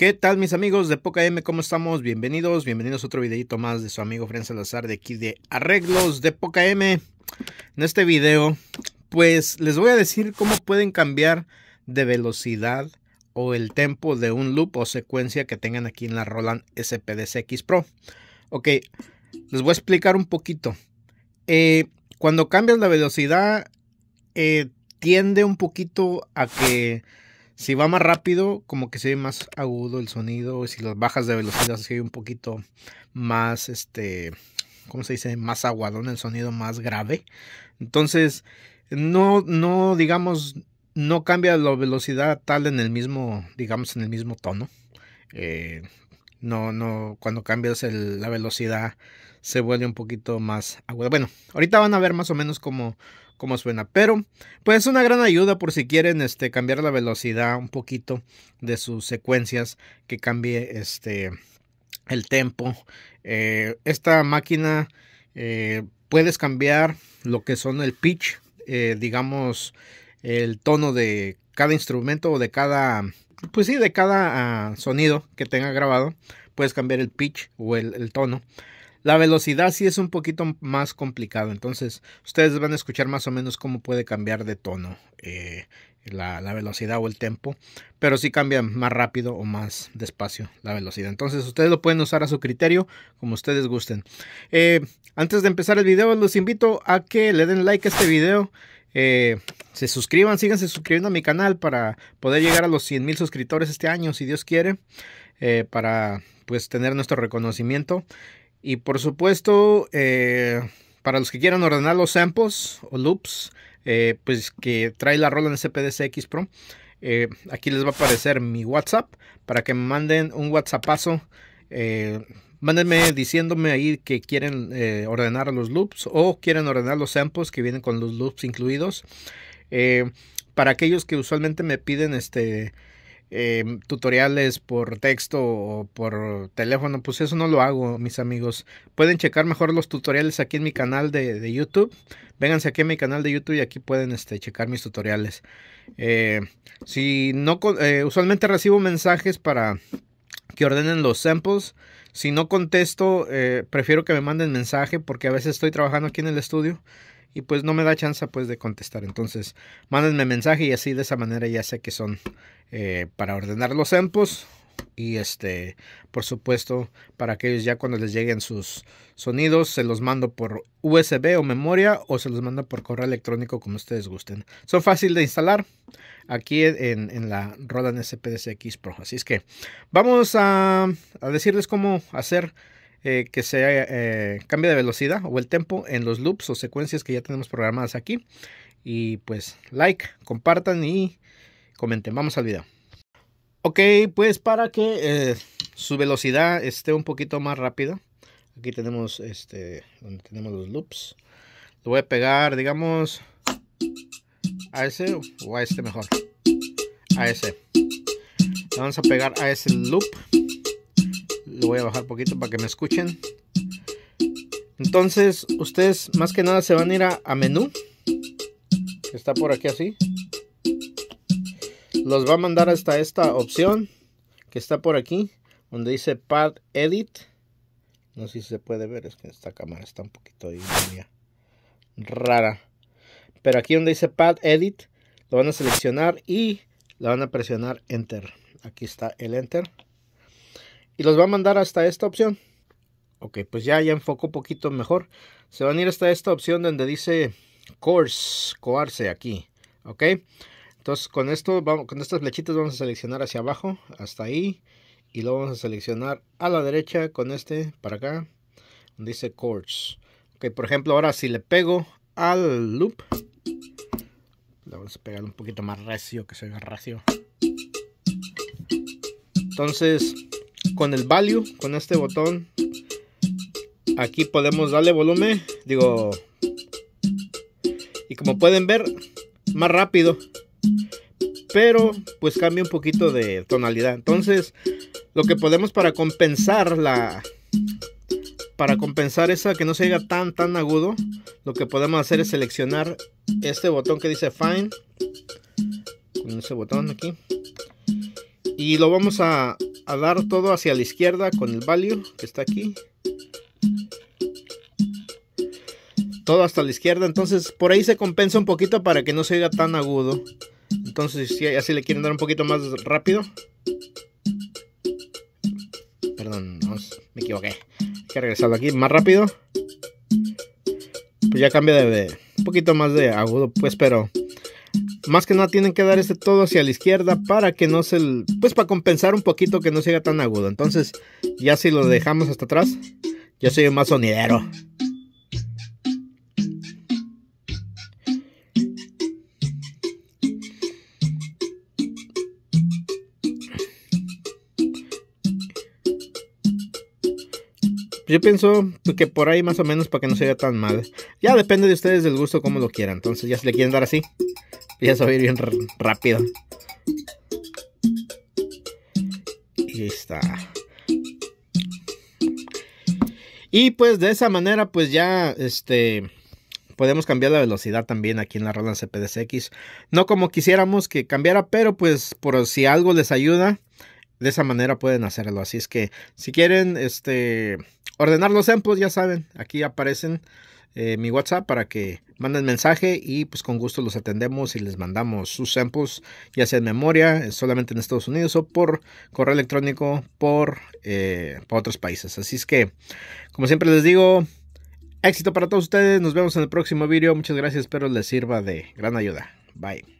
¿Qué tal mis amigos de Poca M? ¿Cómo estamos? Bienvenidos, bienvenidos a otro videito más de su amigo Fren Salazar de aquí de Arreglos de Poca M. En este video, pues les voy a decir cómo pueden cambiar de velocidad o el tempo de un loop o secuencia que tengan aquí en la Roland SPDCX Pro. Ok, les voy a explicar un poquito. Eh, cuando cambias la velocidad, eh, tiende un poquito a que si va más rápido, como que se ve más agudo el sonido. Y Si las bajas de velocidad se ve un poquito más, este, ¿cómo se dice? Más aguadón, el sonido más grave. Entonces, no, no, digamos, no cambia la velocidad tal en el mismo, digamos, en el mismo tono. Eh, no, no, cuando cambias la velocidad se vuelve un poquito más agudo. Bueno, ahorita van a ver más o menos como como suena. Pero, pues es una gran ayuda por si quieren este, cambiar la velocidad un poquito de sus secuencias, que cambie este, el tempo. Eh, esta máquina eh, puedes cambiar lo que son el pitch, eh, digamos, el tono de cada instrumento o de cada, pues sí, de cada ah, sonido que tenga grabado. Puedes cambiar el pitch o el tono. La velocidad sí es un poquito más complicado, entonces ustedes van a escuchar más o menos cómo puede cambiar de tono eh, la, velocidad o el tempo, pero sí cambia más rápido o más despacio la velocidad. Entonces ustedes lo pueden usar a su criterio, como ustedes gusten. Eh, antes de empezar el video, los invito a que le den like a este video. Eh, se suscriban, síganse suscribiendo a mi canal para poder llegar a los 100 mil suscriptores este año, si Dios quiere, para pues tener nuestro reconocimiento. Y por supuesto, eh, para los que quieran ordenar los samples o loops, eh, pues que trae la rola en CPDCX Pro. Eh, aquí les va a aparecer mi WhatsApp para que me manden un WhatsAppazo. Eh, mándenme diciéndome ahí que quieren ordenar los loops o quieren ordenar los samples que vienen con los loops incluidos. para aquellos que usualmente me piden este Em, tutoriales por texto o por teléfono, pues eso no lo hago, mis amigos. Pueden checar mejor los tutoriales aquí en mi canal de, YouTube. Vénganse aquí en mi canal de YouTube y aquí pueden este, checar mis tutoriales. Eh, si no, eh, usualmente recibo mensajes para que ordenen los samples. Si no contesto, eh, prefiero que me manden mensaje porque a veces estoy trabajando aquí en el estudio y pues no me da chance pues de contestar. Entonces, mándenme mensaje y así de esa manera ya sé que son eh, para ordenar los tempos y este, por supuesto, para aquellos ya cuando les lleguen sus sonidos, se los mando por USB o memoria o se los mando por correo electrónico como ustedes gusten. Son fáciles de instalar aquí en, en la Roland SPDCX Pro. Así es que vamos a decirles cómo hacer eh, que se eh, cambie de velocidad o el tempo en los loops o secuencias que ya tenemos programadas aquí. Y pues like, compartan y comenten. Vamos al video. Ok, pues para que eh, su velocidad esté un poquito más rápida. Aquí tenemos este donde tenemos los loops. Lo voy a pegar, digamos, a ese o a este mejor. A ese. vamos a pegar a ese loop. Lo voy a bajar poquito para que me escuchen. Entonces, ustedes más que nada se van a ir a, menú. Que está por aquí así. Los va a mandar hasta esta opción que está por aquí, donde dice Pad Edit. No sé si se puede ver, es que esta cámara está un poquito ahí, rara. Pero aquí donde dice Pad Edit, lo van a seleccionar y la van a presionar Enter. Aquí está el Enter y los va a mandar hasta esta opción. Ok, pues ya, ya enfoco un poquito mejor. Se van a ir hasta esta opción donde dice course, coarse aquí. Ok, entonces con esto, con estas flechitas vamos a seleccionar hacia abajo, hasta ahí. Y lo vamos a seleccionar a la derecha con este para acá, donde dice course. Ok, por ejemplo, ahora si le pego al loop, le vamos a pegar un poquito más recio, que se vea recio. Entonces, con el value, con este botón, aquí podemos darle volumen, digo, y como pueden ver, más rápido, pero pues cambia un poquito de tonalidad. Entonces, lo que podemos para compensar la, para compensar esa que no se llega tan tan agudo, lo que podemos hacer es seleccionar este botón que dice Fine, con ese botón aquí, y lo vamos a a dar todo hacia la izquierda con el value que está aquí. Todo hasta la izquierda, entonces por ahí se compensa un poquito para que no se oiga tan agudo. Entonces si así le quieren dar un poquito más rápido. Perdón, me equivoqué. Hay que regresarlo aquí más rápido. Pues ya cambia de, de un poquito más de agudo, pues, pero más que nada tienen que dar este todo hacia la izquierda para que no se, pues para compensar un poquito que no sea tan agudo. Entonces, ya si lo dejamos hasta atrás, yo soy más sonidero. Pues yo pienso que por ahí más o menos para que no se vea tan mal. Ya depende de ustedes del gusto como lo quieran. Entonces ya si le quieren dar así, ya se va a ir bien rápido. Y está. Y pues de esa manera pues ya este podemos cambiar la velocidad también aquí en la Roland CPDSX. No como quisiéramos que cambiara, pero pues por si algo les ayuda, de esa manera pueden hacerlo. Así es que si quieren, este, ordenar los samples, ya saben, aquí aparecen eh, mi WhatsApp para que manden mensaje y pues con gusto los atendemos y les mandamos sus samples, ya sea en memoria, eh, solamente en Estados Unidos o por correo electrónico por, eh, por otros países. Así es que, como siempre les digo, éxito para todos ustedes. Nos vemos en el próximo video. Muchas gracias, espero les sirva de gran ayuda. Bye.